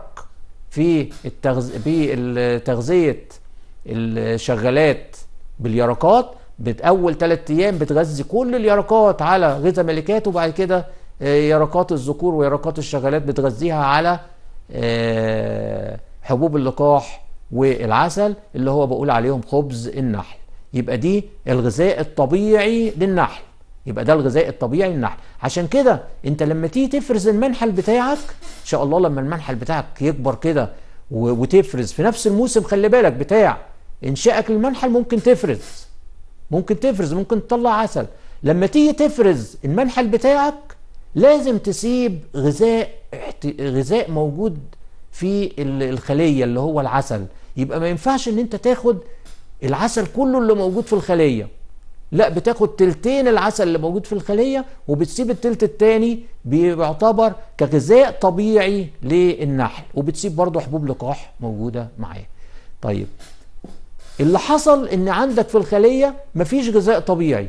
في التغذيه تغذيه الشغالات باليرقات اول ثلاث ايام بتغذي كل اليرقات على غذاء ملكات وبعد كده آه، يرقات الذكور ويرقات الشغالات بتغذيها على آه، حبوب اللقاح والعسل اللي هو بقول عليهم خبز النحل يبقى دي الغذاء الطبيعي للنحل يبقى ده الغذاء الطبيعي للنحل عشان كده انت لما تيجي تفرز المنحل بتاعك ان شاء الله لما المنحل بتاعك يكبر كده وتفرز في نفس الموسم خلي بالك بتاع انشائك للمنحل ممكن تفرز ممكن تفرز ممكن تطلع عسل لما تيجي تفرز المنحل بتاعك لازم تسيب غذاء غذاء موجود في الخليه اللي هو العسل يبقى ما ينفعش ان انت تاخد العسل كله اللي موجود في الخليه لا بتاخد تلتين العسل اللي موجود في الخليه وبتسيب التلت التاني بيعتبر كغذاء طبيعي للنحل وبتسيب برضه حبوب لقاح موجوده معاه طيب اللي حصل ان عندك في الخليه مفيش غذاء طبيعي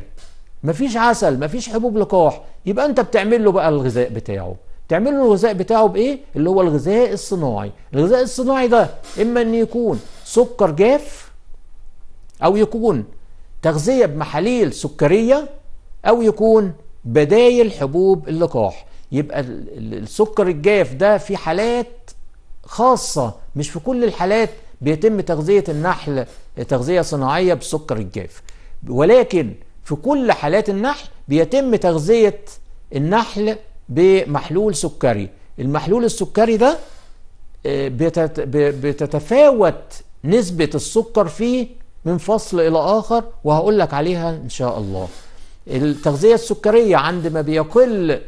مفيش عسل مفيش حبوب لقاح يبقى انت بتعمل له بقى الغذاء بتاعه تعمل له الغذاء بتاعه بايه اللي هو الغذاء الصناعي الغذاء الصناعي ده اما ان يكون سكر جاف او يكون تغذيه بمحاليل سكريه او يكون بدايل حبوب اللقاح يبقى السكر الجاف ده في حالات خاصه مش في كل الحالات بيتم تغذية النحل تغذية صناعية بالسكر الجاف ولكن في كل حالات النحل بيتم تغذية النحل بمحلول سكري المحلول السكري ده آه، بتتفاوت نسبة السكر فيه من فصل إلى آخر وهقول لك عليها إن شاء الله التغذية السكرية عندما بيقل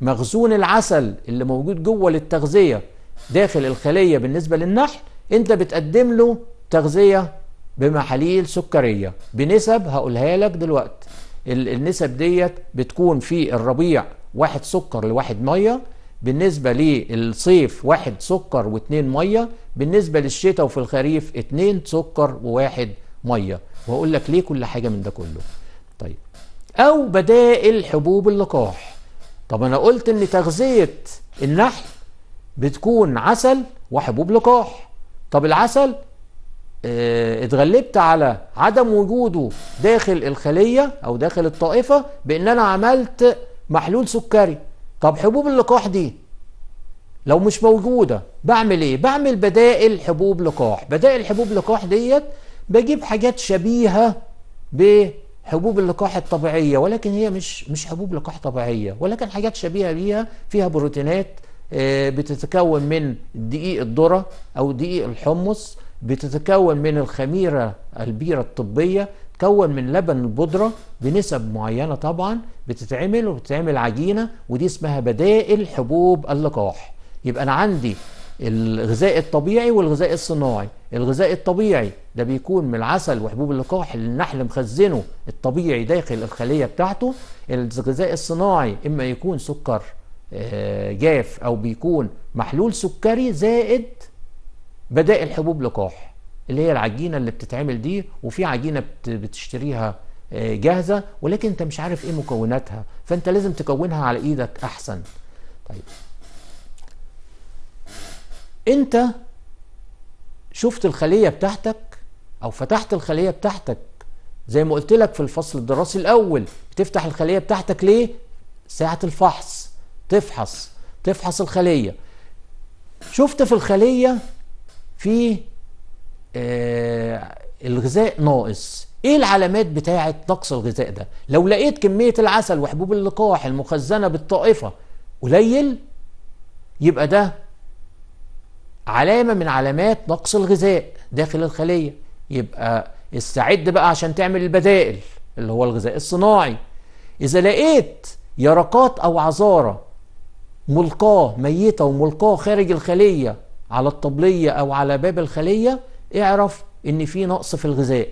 مخزون العسل اللي موجود جوه للتغذية داخل الخلية بالنسبة للنحل انت بتقدم له تغذيه بمحاليل سكريه بنسب هقولها لك دلوقتي النسب ديت بتكون في الربيع واحد سكر لواحد ميه بالنسبه للصيف واحد سكر واتنين ميه بالنسبه للشتاء وفي الخريف اتنين سكر وواحد ميه وهقول لك ليه كل حاجه من ده كله طيب او بدائل حبوب اللقاح طب انا قلت ان تغذيه النحل بتكون عسل وحبوب لقاح طب العسل اه اتغلبت على عدم وجوده داخل الخلية أو داخل الطائفة بأن أنا عملت محلول سكري طب حبوب اللقاح دي لو مش موجودة بعمل ايه بعمل بدائل حبوب لقاح بدائل حبوب لقاح ديت بجيب حاجات شبيهة بحبوب اللقاح الطبيعية ولكن هي مش مش حبوب لقاح طبيعية ولكن حاجات شبيهة بيها فيها بروتينات آه، بتتكون من دقيق الذرة أو دقيق الحمص بتتكون من الخميرة البيرة الطبية تكون من لبن البودرة بنسب معينة طبعا بتتعمل وبتتعمل عجينة ودي اسمها بدائل حبوب اللقاح يبقى أنا عندي الغذاء الطبيعي والغذاء الصناعي الغذاء الطبيعي ده بيكون من العسل وحبوب اللقاح اللي النحل مخزنه الطبيعي داخل الخلية بتاعته الغذاء الصناعي إما يكون سكر جاف او بيكون محلول سكري زائد بدائل حبوب لقاح اللي هي العجينه اللي بتتعمل دي وفي عجينه بتشتريها آه، جاهزه ولكن انت مش عارف ايه مكوناتها فانت لازم تكونها على ايدك احسن طيب انت شفت الخليه بتاعتك او فتحت الخليه بتاعتك زي ما قلت لك في الفصل الدراسي الاول بتفتح الخليه بتاعتك ليه ساعه الفحص تفحص تفحص الخليه شفت في الخليه في آه الغذاء ناقص ايه العلامات بتاعه نقص الغذاء ده لو لقيت كميه العسل وحبوب اللقاح المخزنه بالطائفه قليل يبقى ده علامه من علامات نقص الغذاء داخل الخليه يبقى استعد بقى عشان تعمل البدائل اللي هو الغذاء الصناعي اذا لقيت يرقات او عذاره ملقاه ميتة وملقاه خارج الخلية على الطبلية أو على باب الخلية اعرف إن في نقص في الغذاء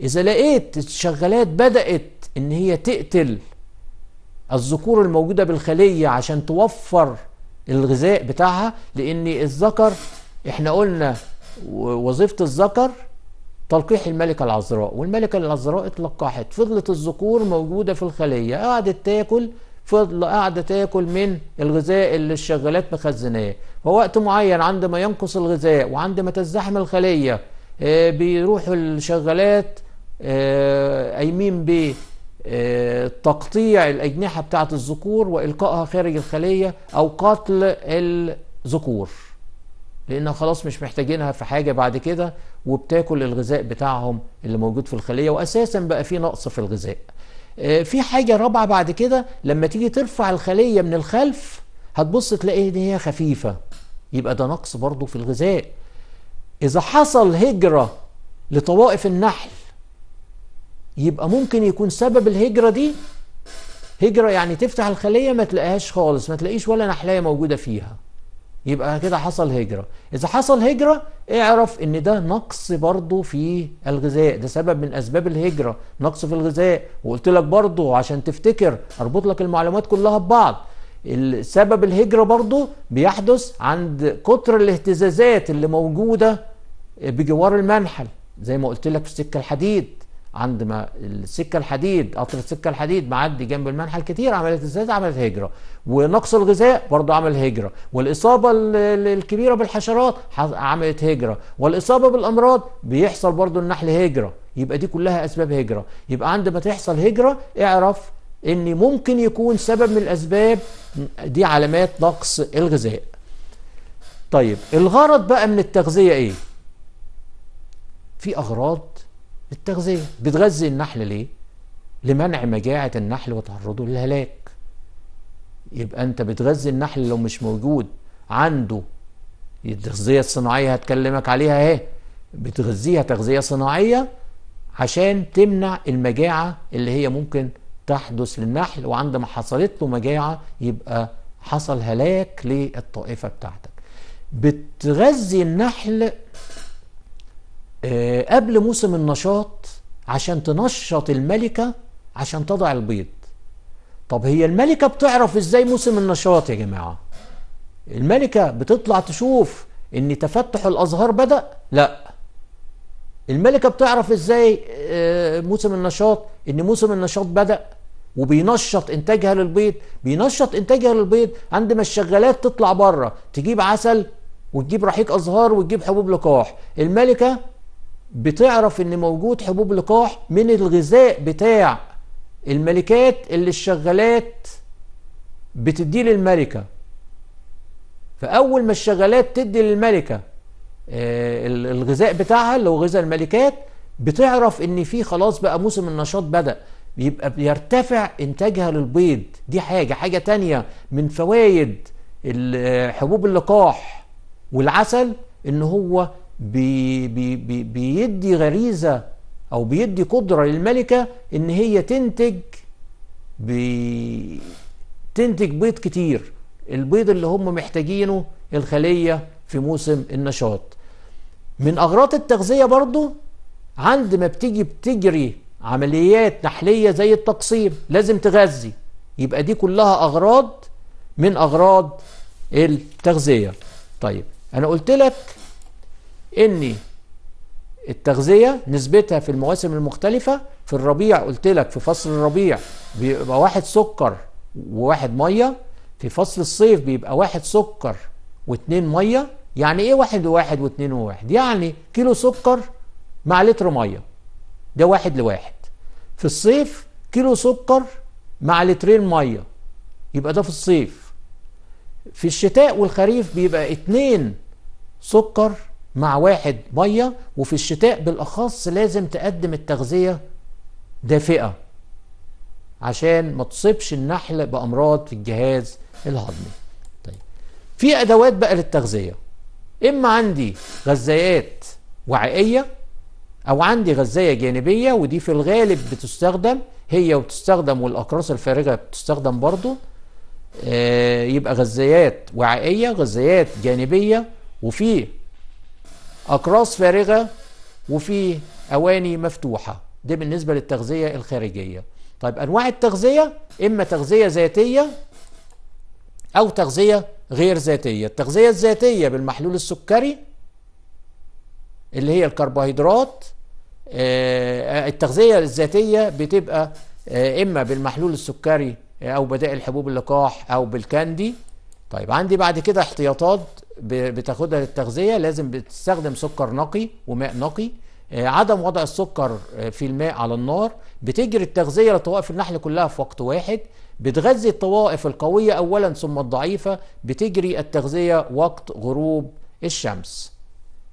إذا لقيت الشغالات بدأت إن هي تقتل الذكور الموجودة بالخلية عشان توفر الغذاء بتاعها لأن الذكر إحنا قلنا وظيفة الذكر تلقيح الملكة العذراء والملكة العذراء اتلقحت فضلت الذكور موجودة في الخلية قعدت تاكل فضل قاعدة تاكل من الغذاء اللي الشغالات مخزناه فوقت معين عندما ينقص الغذاء وعندما تزحم الخلية آه، بيروحوا الشغالات آه، قايمين ب آه، تقطيع الأجنحة بتاعة الذكور وإلقائها خارج الخلية أو قتل الذكور لأنها خلاص مش محتاجينها في حاجة بعد كده وبتاكل الغذاء بتاعهم اللي موجود في الخلية وأساسا بقى في نقص في الغذاء آه، في حاجه رابعه بعد كده لما تيجي ترفع الخليه من الخلف هتبص تلاقي ان هي خفيفه يبقى ده نقص برضه في الغذاء اذا حصل هجره لطوائف النحل يبقى ممكن يكون سبب الهجره دي هجره يعني تفتح الخليه ما تلاقيهاش خالص ما تلاقيش ولا نحلايه موجوده فيها يبقى كده حصل هجرة إذا حصل هجرة اعرف إن ده نقص برضو في الغذاء ده سبب من أسباب الهجرة نقص في الغذاء وقلت لك برضو عشان تفتكر أربط لك المعلومات كلها ببعض سبب الهجرة برضو بيحدث عند كتر الاهتزازات اللي موجودة بجوار المنحل زي ما قلت لك في السكة الحديد عند ما السكه الحديد قطر السكه الحديد معدي جنب المنحل كتير عملت ازاي عملت هجره ونقص الغذاء برضه عمل هجره والاصابه الكبيره بالحشرات عملت هجره والاصابه بالامراض بيحصل برضه النحل هجره يبقى دي كلها اسباب هجره يبقى عندما تحصل هجره اعرف ان ممكن يكون سبب من الاسباب دي علامات نقص الغذاء طيب الغرض بقى من التغذيه ايه في اغراض بالتغذية بتغذي النحل ليه؟ لمنع مجاعة النحل وتعرضه للهلاك يبقى انت بتغذي النحل لو مش موجود عنده التغذية الصناعية هتكلمك عليها اهي بتغذيها تغذية صناعية عشان تمنع المجاعة اللي هي ممكن تحدث للنحل وعندما حصلت له مجاعة يبقى حصل هلاك للطائفة بتاعتك بتغذي النحل آه، قبل موسم النشاط عشان تنشط الملكة عشان تضع البيض طب هي الملكة بتعرف ازاي موسم النشاط يا جماعة الملكة بتطلع تشوف ان تفتح الازهار بدأ لا الملكة بتعرف ازاي آه، موسم النشاط ان موسم النشاط بدأ وبينشط انتاجها للبيض بينشط انتاجها للبيض عندما الشغالات تطلع بره تجيب عسل وتجيب رحيق ازهار وتجيب حبوب لقاح الملكه بتعرف ان موجود حبوب لقاح من الغذاء بتاع الملكات اللي الشغالات بتديه للملكة فأول ما الشغالات تدي للملكة آه، الغذاء بتاعها اللي هو غذاء الملكات بتعرف ان في خلاص بقى موسم النشاط بدأ بيبقى بيرتفع انتاجها للبيض دي حاجة حاجة تانية من فوائد آه، حبوب اللقاح والعسل ان هو بي بي بي بيدي غريزة أو بيدي قدرة للملكة إن هي تنتج بي تنتج بيض كتير البيض اللي هم محتاجينه الخلية في موسم النشاط من أغراض التغذية برضو عند ما بتيجي بتجري عمليات نحلية زي التقصير لازم تغذي يبقى دي كلها أغراض من أغراض التغذية طيب أنا قلت لك ان التغذية نسبتها في المواسم المختلفة في الربيع قلت لك في فصل الربيع بيبقى واحد سكر وواحد مية في فصل الصيف بيبقى واحد سكر واتنين مية يعني ايه واحد وواحد واتنين وواحد يعني كيلو سكر مع لتر مية ده واحد لواحد في الصيف كيلو سكر مع لترين مية يبقى ده في الصيف في الشتاء والخريف بيبقى اتنين سكر مع واحد ميه وفي الشتاء بالاخص لازم تقدم التغذيه دافئه عشان ما تصيبش النحل بامراض في الجهاز الهضمي طيب في ادوات بقى للتغذيه اما عندي غذايات وعائيه او عندي غذايه جانبيه ودي في الغالب بتستخدم هي وبتستخدم والاقراص الفارغه بتستخدم برضه آه يبقى غذايات وعائيه غذايات جانبيه وفي أقراص فارغة وفي أواني مفتوحة دي بالنسبة للتغذية الخارجية طيب أنواع التغذية إما تغذية ذاتية أو تغذية غير ذاتية التغذية الذاتية بالمحلول السكري اللي هي الكربوهيدرات آه، التغذية الذاتية بتبقى آه، إما بالمحلول السكري أو بدائل حبوب اللقاح أو بالكاندي طيب عندي بعد كده احتياطات بتاخدها للتغذيه لازم بتستخدم سكر نقي وماء نقي آه، عدم وضع السكر آه، في الماء على النار بتجري التغذيه لطوائف النحل كلها في وقت واحد بتغذي الطوائف القويه اولا ثم الضعيفه بتجري التغذيه وقت غروب الشمس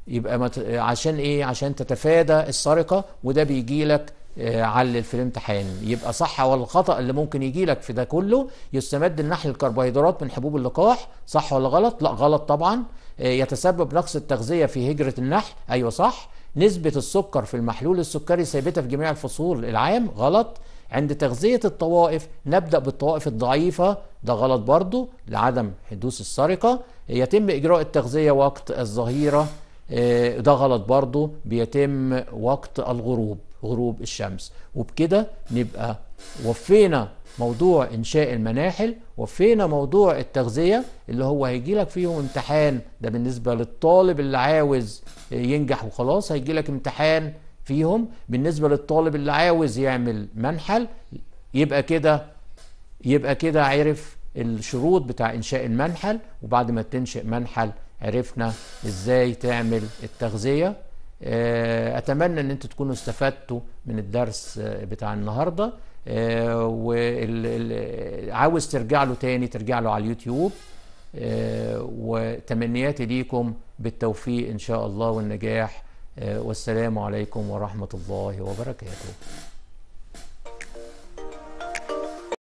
يبقى عشان ايه عشان تتفادى السرقه وده بيجي لك آه، علل في الامتحان يبقى صح ولا الخطا اللي ممكن يجي لك في ده كله يستمد النحل الكربوهيدرات من حبوب اللقاح صح ولا غلط لا غلط طبعا آه، يتسبب نقص التغذيه في هجره النحل ايوه صح نسبه السكر في المحلول السكري ثابته في جميع الفصول العام غلط عند تغذية الطوائف نبدأ بالطوائف الضعيفة ده غلط برضو لعدم حدوث السرقة يتم إجراء التغذية وقت الظهيرة آه، ده غلط برضو بيتم وقت الغروب غروب الشمس وبكده نبقى وفينا موضوع انشاء المناحل وفينا موضوع التغذيه اللي هو هيجي لك فيه امتحان ده بالنسبه للطالب اللي عاوز ينجح وخلاص هيجي لك امتحان فيهم بالنسبه للطالب اللي عاوز يعمل منحل يبقى كده يبقى كده عرف الشروط بتاع انشاء المنحل وبعد ما تنشئ منحل عرفنا ازاي تعمل التغذيه آه، اتمنى ان انتوا تكونوا استفدتوا من الدرس آه، بتاع النهارده آه، وعاوز ترجع له تاني ترجع له على اليوتيوب وتمنياتي ليكم بالتوفيق ان شاء الله والنجاح والسلام عليكم ورحمه الله وبركاته